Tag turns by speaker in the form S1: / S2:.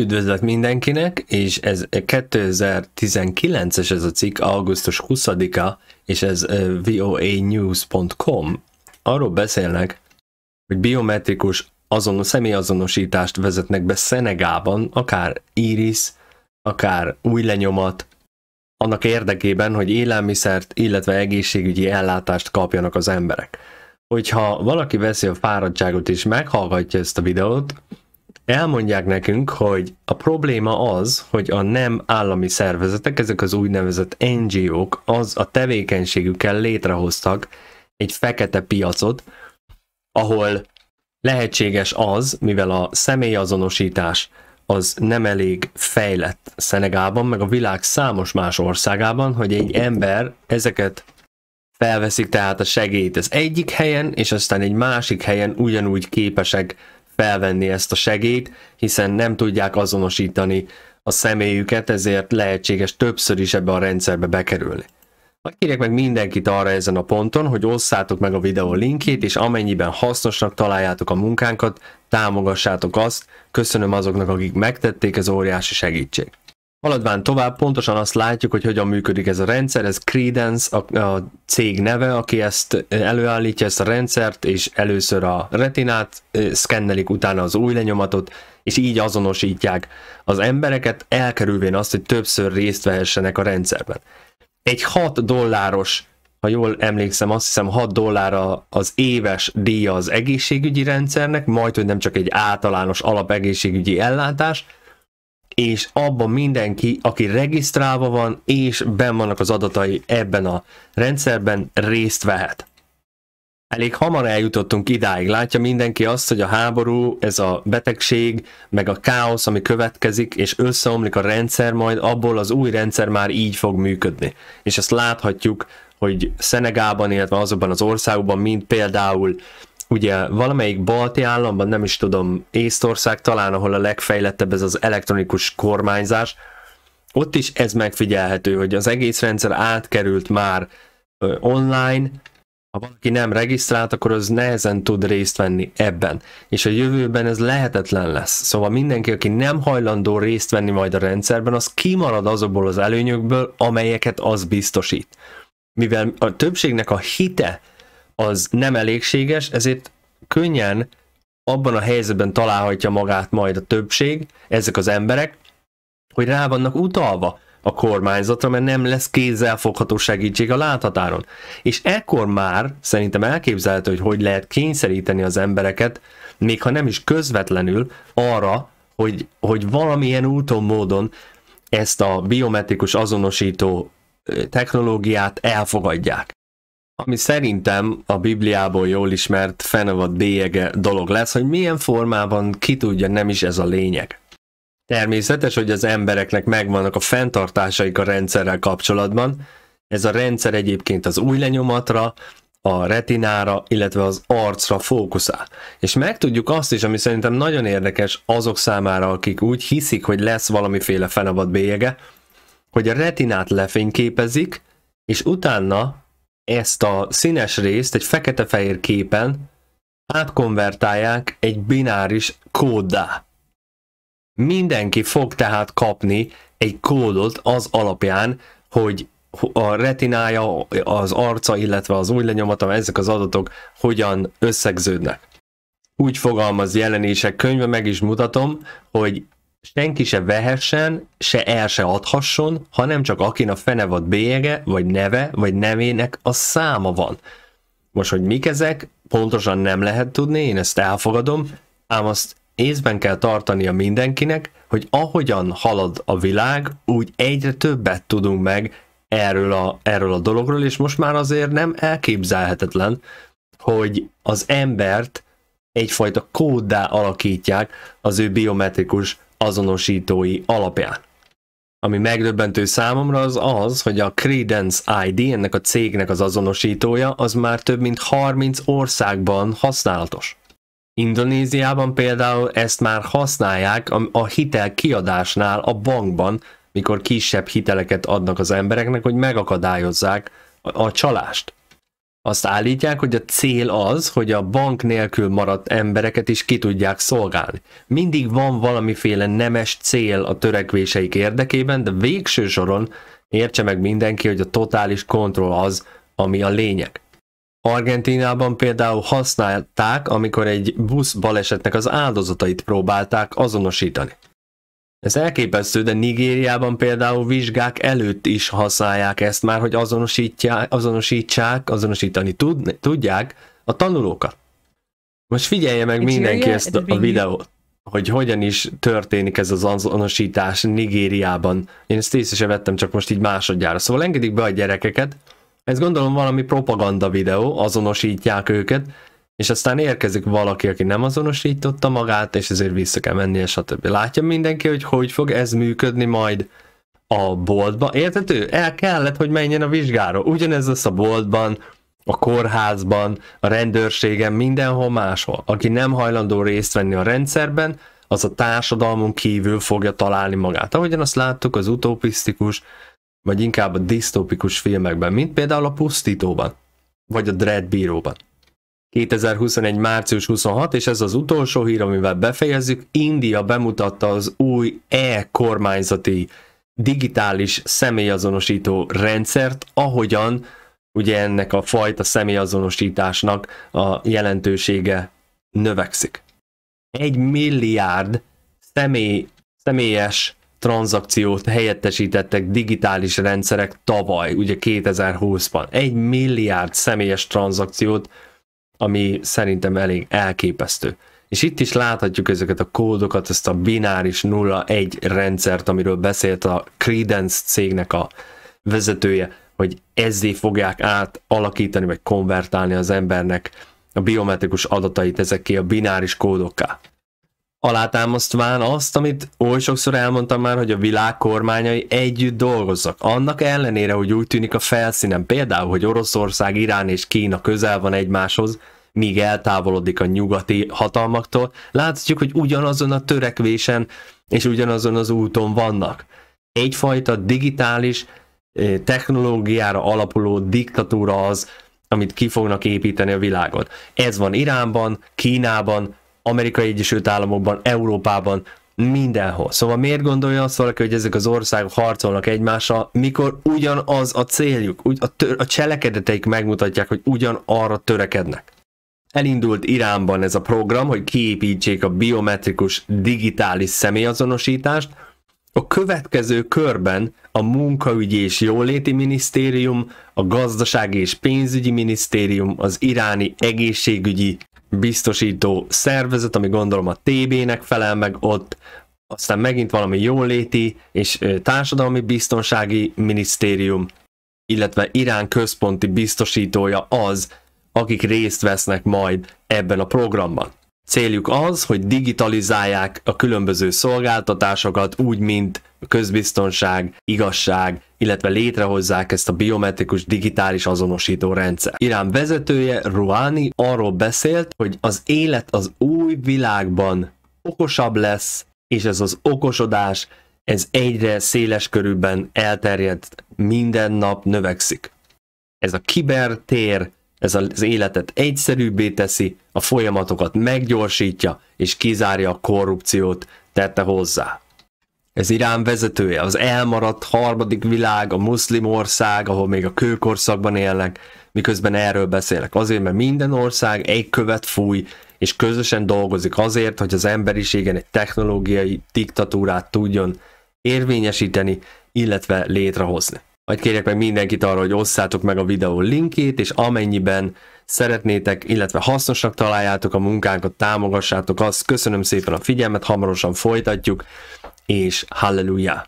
S1: Üdvözlet mindenkinek, és ez 2019-es ez a cikk, augusztus 20-a, és ez voanews.com. Arról beszélnek, hogy biometrikus azon, személyazonosítást vezetnek be Szenegában, akár iris, akár új lenyomat, annak érdekében, hogy élelmiszert, illetve egészségügyi ellátást kapjanak az emberek. Hogyha valaki veszi a fáradtságot és meghallgatja ezt a videót, elmondják nekünk, hogy a probléma az, hogy a nem állami szervezetek, ezek az úgynevezett NGO-k, az a tevékenységükkel létrehoztak egy fekete piacot, ahol lehetséges az, mivel a személyazonosítás az nem elég fejlett Szenegában, meg a világ számos más országában, hogy egy ember ezeket felveszik tehát a segélyt az egyik helyen, és aztán egy másik helyen ugyanúgy képesek felvenni ezt a segélyt, hiszen nem tudják azonosítani a személyüket, ezért lehetséges többször is ebbe a rendszerbe bekerülni. Kérjek meg mindenkit arra ezen a ponton, hogy osszátok meg a videó linkjét, és amennyiben hasznosnak találjátok a munkánkat, támogassátok azt. Köszönöm azoknak, akik megtették, ez óriási segítség. Haladván tovább pontosan azt látjuk, hogy hogyan működik ez a rendszer, ez Credence a, a cég neve, aki ezt előállítja, ezt a rendszert, és először a retinát, szkennelik utána az új lenyomatot, és így azonosítják az embereket, elkerülvén azt, hogy többször részt vehessenek a rendszerben. Egy 6 dolláros, ha jól emlékszem, azt hiszem 6 dollár az éves díja az egészségügyi rendszernek, majd hogy nem csak egy általános alapegészségügyi ellátás, és abban mindenki, aki regisztrálva van, és ben vannak az adatai ebben a rendszerben, részt vehet. Elég hamar eljutottunk idáig. Látja mindenki azt, hogy a háború, ez a betegség, meg a káosz, ami következik, és összeomlik a rendszer, majd abból az új rendszer már így fog működni. És ezt láthatjuk, hogy Szenegában, illetve azokban az országokban, mint például ugye valamelyik balti államban, nem is tudom, Észtország talán, ahol a legfejlettebb ez az elektronikus kormányzás, ott is ez megfigyelhető, hogy az egész rendszer átkerült már online, ha valaki nem regisztrált, akkor az nehezen tud részt venni ebben. És a jövőben ez lehetetlen lesz. Szóval mindenki, aki nem hajlandó részt venni majd a rendszerben, az kimarad azokból az előnyökből, amelyeket az biztosít. Mivel a többségnek a hite az nem elégséges, ezért könnyen abban a helyzetben találhatja magát majd a többség, ezek az emberek, hogy rá vannak utalva a kormányzatra, mert nem lesz kézzelfogható segítség a láthatáron. És ekkor már szerintem elképzelhető, hogy hogy lehet kényszeríteni az embereket, még ha nem is közvetlenül arra, hogy, hogy valamilyen úton, módon ezt a biometrikus azonosító technológiát elfogadják ami szerintem a Bibliából jól ismert fenevad bélyege dolog lesz, hogy milyen formában ki tudja, nem is ez a lényeg. Természetes, hogy az embereknek megvannak a fenntartásaik a rendszerrel kapcsolatban. Ez a rendszer egyébként az új lenyomatra, a retinára, illetve az arcra fókuszál. És megtudjuk azt is, ami szerintem nagyon érdekes azok számára, akik úgy hiszik, hogy lesz valamiféle fenevad bélyege, hogy a retinát lefényképezik, és utána ezt a színes részt egy fekete-fehér képen átkonvertálják egy bináris kóddá. Mindenki fog tehát kapni egy kódot az alapján, hogy a retinája, az arca, illetve az új lenyomata, ezek az adatok hogyan összegződnek. Úgy fogalmaz jelenések könyve, meg is mutatom, hogy senki se vehessen, se el se adhasson, hanem csak akin a fenevad bélyege, vagy neve, vagy nevének a száma van. Most, hogy mik ezek, pontosan nem lehet tudni, én ezt elfogadom, ám azt észben kell tartania mindenkinek, hogy ahogyan halad a világ, úgy egyre többet tudunk meg erről a, erről a dologról, és most már azért nem elképzelhetetlen, hogy az embert egyfajta kóddá alakítják az ő biometrikus azonosítói alapján. Ami megdöbbentő számomra az az, hogy a Credence ID, ennek a cégnek az azonosítója, az már több mint 30 országban használatos. Indonéziában például ezt már használják a hitel kiadásnál a bankban, mikor kisebb hiteleket adnak az embereknek, hogy megakadályozzák a csalást azt állítják, hogy a cél az, hogy a bank nélkül maradt embereket is ki tudják szolgálni. Mindig van valamiféle nemes cél a törekvéseik érdekében, de végső soron értse meg mindenki, hogy a totális kontroll az, ami a lényeg. Argentinában például használták, amikor egy busz balesetnek az áldozatait próbálták azonosítani. Ez elképesztő, de Nigériában például vizsgák előtt is használják ezt már, hogy azonosítják, azonosítsák, azonosítani tud, tudják a tanulókat. Most figyelje meg mindenki ezt a, a videót, hogy hogyan is történik ez az azonosítás Nigériában. Én ezt észre sem vettem, csak most így másodjára. Szóval engedik be a gyerekeket, ez gondolom valami propaganda videó, azonosítják őket, és aztán érkezik valaki, aki nem azonosította magát, és ezért vissza kell mennie, stb. Látja mindenki, hogy hogy fog ez működni majd a boltban. Értető? El kellett, hogy menjen a vizsgára. Ugyanez lesz a boltban, a kórházban, a rendőrségen, mindenhol máshol. Aki nem hajlandó részt venni a rendszerben, az a társadalmon kívül fogja találni magát. Ahogyan azt láttuk az utopisztikus, vagy inkább a disztópikus filmekben, mint például a Pusztítóban, vagy a Dread Bíróban. 2021. március 26, és ez az utolsó hír, amivel befejezzük. India bemutatta az új e-kormányzati digitális személyazonosító rendszert, ahogyan ugye ennek a fajta személyazonosításnak a jelentősége növekszik. Egy milliárd személy, személyes tranzakciót helyettesítettek digitális rendszerek tavaly, ugye 2020-ban. Egy milliárd személyes tranzakciót ami szerintem elég elképesztő. És itt is láthatjuk ezeket a kódokat, ezt a bináris 0-1 rendszert, amiről beszélt a Credence cégnek a vezetője, hogy ezzé fogják átalakítani, vagy konvertálni az embernek a biometrikus adatait ezekké a bináris kódokká alátámasztván azt, amit oly sokszor elmondtam már, hogy a világ kormányai együtt dolgoznak. Annak ellenére, hogy úgy tűnik a felszínen, például, hogy Oroszország, Irán és Kína közel van egymáshoz, míg eltávolodik a nyugati hatalmaktól, láthatjuk, hogy ugyanazon a törekvésen és ugyanazon az úton vannak. Egyfajta digitális eh, technológiára alapuló diktatúra az, amit ki fognak építeni a világot. Ez van Iránban, Kínában, Amerikai Egyesült Államokban, Európában, mindenhol. Szóval miért gondolja azt valaki, hogy ezek az országok harcolnak egymással, mikor ugyanaz a céljuk, a, tör, a cselekedeteik megmutatják, hogy ugyanarra törekednek. Elindult Iránban ez a program, hogy kiépítsék a biometrikus digitális személyazonosítást, a következő körben a Munkaügyi és Jóléti Minisztérium, a Gazdasági és Pénzügyi Minisztérium, az iráni egészségügyi biztosító szervezet, ami gondolom a TB-nek felel meg ott, aztán megint valami jóléti és társadalmi biztonsági minisztérium, illetve Irán központi biztosítója az, akik részt vesznek majd ebben a programban. Céljuk az, hogy digitalizálják a különböző szolgáltatásokat úgy, mint közbiztonság, igazság, illetve létrehozzák ezt a biometrikus digitális azonosító rendszer. Irán vezetője Rouhani arról beszélt, hogy az élet az új világban okosabb lesz, és ez az okosodás, ez egyre széles körülben elterjedt, minden nap növekszik. Ez a kibertér, ez az életet egyszerűbbé teszi, a folyamatokat meggyorsítja, és kizárja a korrupciót, tette hozzá ez Irán vezetője, az elmaradt harmadik világ, a muszlim ország, ahol még a kőkorszakban élnek, miközben erről beszélek. Azért, mert minden ország egy követ fúj, és közösen dolgozik azért, hogy az emberiségen egy technológiai diktatúrát tudjon érvényesíteni, illetve létrehozni. Majd kérjek meg mindenkit arra, hogy osszátok meg a videó linkét, és amennyiben szeretnétek, illetve hasznosnak találjátok a munkánkat, támogassátok azt. Köszönöm szépen a figyelmet, hamarosan folytatjuk és halleluja.